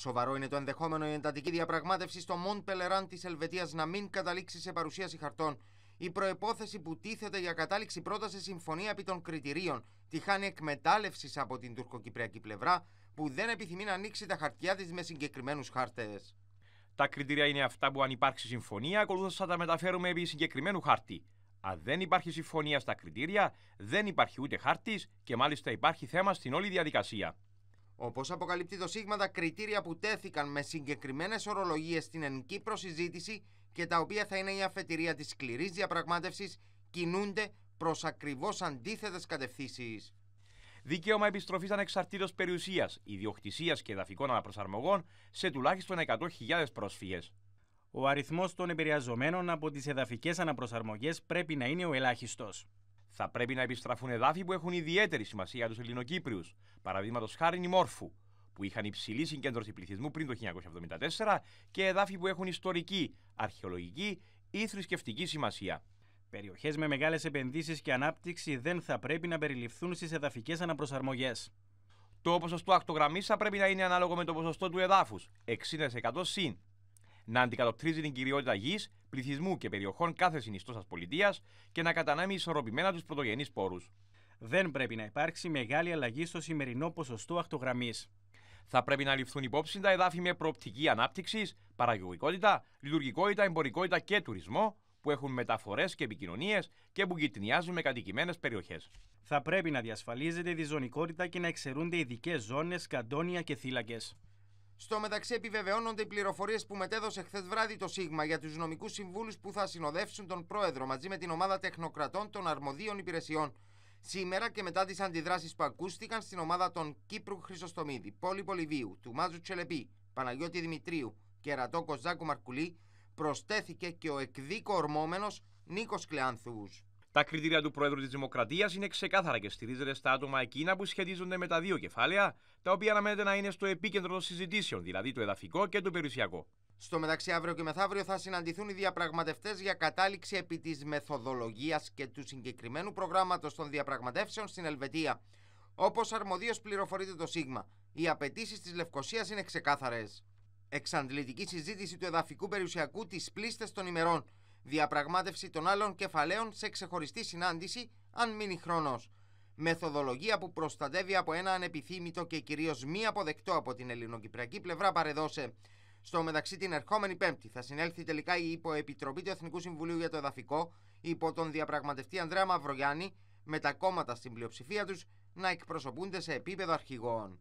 Σοβαρό είναι το ενδεχόμενο η εντατική διαπραγμάτευση στο Μον Πελεράν της Ελβετίας να μην καταλήξει σε παρουσίαση χαρτών. Η προπόθεση που τίθεται για κατάληξη πρώτα συμφωνία επί των κριτηρίων τη χάνει εκμετάλλευσης από την τουρκοκυπριακή πλευρά, που δεν επιθυμεί να ανοίξει τα χαρτιά της με συγκεκριμένους χάρτες. Τα κριτήρια είναι αυτά που, αν υπάρξει συμφωνία, ακολούθω θα τα μεταφέρουμε επί συγκεκριμένου χάρτη. Αν δεν υπάρχει συμφωνία στα κριτήρια, δεν υπάρχει ούτε χάρτης και μάλιστα υπάρχει θέμα στην όλη διαδικασία. Όπως αποκαλύπτει το Σίγμα, τα κριτήρια που τέθηκαν με συγκεκριμένες ορολογίες στην εν προσυζήτηση και τα οποία θα είναι η αφετηρία της σκληρής διαπραγμάτευσης κινούνται προς ακριβώς αντίθετες κατευθύνσεις. Δικαίωμα επιστροφής ανεξαρτήτως περιουσίας, ιδιοκτησίας και εδαφικών αναπροσαρμογών σε τουλάχιστον 100.000 πρόσφυγες. Ο αριθμός των επηρεαζομένων από τις εδαφικές αναπροσαρμογές πρέπει να είναι ο ελάχιστος. Θα πρέπει να επιστραφούν εδάφη που έχουν ιδιαίτερη σημασία για τους Ελληνοκύπριους, παραδείγματος χάρη η Μόρφου, που είχαν υψηλή συγκέντρωση πληθυσμού πριν το 1974 και εδάφη που έχουν ιστορική, αρχαιολογική ή θρησκευτική σημασία. Περιοχές με μεγάλες επενδύσεις και ανάπτυξη δεν θα πρέπει να περιληφθούν στις εδαφικές αναπροσαρμογές. Το ποσοστό ακτογραμμής θα πρέπει να είναι ανάλογο με το ποσοστό του εδάφους, 60% συν. Να αντικατοπτρίζει την κυριότητα γης πληθυσμού και περιοχών κάθε συνιστόσα πολιτείας και να κατανάμει ισορροπημένα τους πρωτογενείς πόρους. Δεν πρέπει να υπάρξει μεγάλη αλλαγή στο σημερινό ποσοστό ακτογραμμής. Θα πρέπει να ληφθούν υπόψη τα εδάφη με προοπτική ανάπτυξης, παραγωγικότητα, λειτουργικότητα, εμπορικότητα και τουρισμό, που έχουν μεταφορές και επικοινωνίες και που γυτνιάζουν με κατοικημένες περιοχές. Θα πρέπει να διασφαλίζεται η διζωνικότητα και να εξαιρούνται ειδικές ζώνες, καντόνια και θύλακες. Στο μεταξύ, επιβεβαιώνονται οι πληροφορίες που μετέδωσε χθες βράδυ το ΣΥΓΜΑ για τους νομικούς συμβούλους που θα συνοδεύσουν τον πρόεδρο μαζί με την ομάδα τεχνοκρατών των αρμοδίων υπηρεσιών. Σήμερα και μετά τις αντιδράσεις που ακούστηκαν στην ομάδα των Κύπρου Χρυσοστομίδη, Πόλη Πολυβίου, του Μάζου Τσελεπή, Παναγιώτη Δημητρίου και Ρατόκο Ζάκου Μαρκουλή, προστέθηκε και ο εκδίκο ορμόμενος Νίκος Κλεάνθους. Τα κριτήρια του Προέδρου της Δημοκρατίας είναι ξεκάθαρα και στηρίζεται στα άτομα εκείνα που σχετίζονται με τα δύο κεφάλαια, τα οποία αναμένεται να είναι στο επίκεντρο των συζητήσεων, δηλαδή το εδαφικό και το περιουσιακό. Στο μεταξύ, αύριο και μεθαύριο θα συναντηθούν οι διαπραγματευτές για κατάληξη επί της μεθοδολογίας και του συγκεκριμένου προγράμματος των διαπραγματεύσεων στην Ελβετία. Όπως αρμοδίως πληροφορείται το ΣΥΓΜΑ, οι απαιτήσεις της Λευκοσίας είναι ξεκάθαρες. Εξαντλητική συζήτηση του εδαφικού περιουσιακού τη πλήστες των ημερών διαπραγμάτευση των άλλων κεφαλαίων σε ξεχωριστή συνάντηση, αν μείνει χρόνος. Μεθοδολογία που προστατεύει από ένα ανεπιθύμητο και κυρίως μη αποδεκτό από την ελληνοκυπριακή πλευρά παρεδώσε. Στο μεταξύ, την ερχόμενη Πέμπτη θα συνέλθει τελικά η Υποεπιτροπή του Εθνικού Συμβουλίου για το Εδαφικό υπό τον διαπραγματευτή Ανδρέα Μαυρογιάννη με τα κόμματα στην πλειοψηφία τους να εκπροσωπούνται σε επίπεδο αρχηγών.